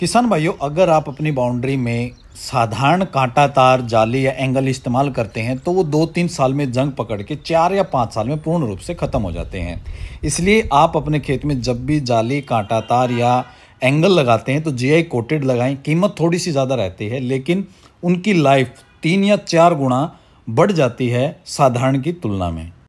किसान भाइयों अगर आप अपनी बाउंड्री में साधारण कांटा तार जाली या एंगल इस्तेमाल करते हैं तो वो दो तीन साल में जंग पकड़ के चार या पाँच साल में पूर्ण रूप से ख़त्म हो जाते हैं इसलिए आप अपने खेत में जब भी जाली कांटा तार या एंगल लगाते हैं तो जीआई कोटेड लगाएं कीमत थोड़ी सी ज़्यादा रहती है लेकिन उनकी लाइफ तीन या चार गुणा बढ़ जाती है साधारण की तुलना में